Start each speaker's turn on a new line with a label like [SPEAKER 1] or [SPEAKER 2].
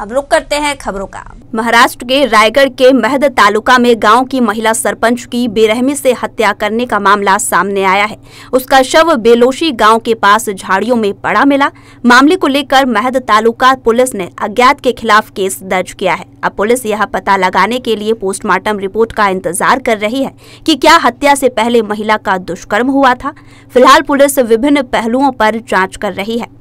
[SPEAKER 1] अब रुक करते हैं खबरों का
[SPEAKER 2] महाराष्ट्र के रायगढ़ के महद तालुका में गांव की महिला सरपंच की बेरहमी से हत्या करने का मामला सामने आया है उसका शव बेलोशी गांव के पास झाड़ियों में पड़ा मिला मामले को लेकर महद तालुका पुलिस ने अज्ञात के खिलाफ केस दर्ज किया है अब पुलिस यह पता लगाने के लिए पोस्टमार्टम रिपोर्ट का इंतजार कर रही है कि क्या हत्या से पहले महिला का दुष्कर्म हुआ था फिलहाल
[SPEAKER 3] पुलिस विभिन्न पहलुओं पर जाँच कर रही है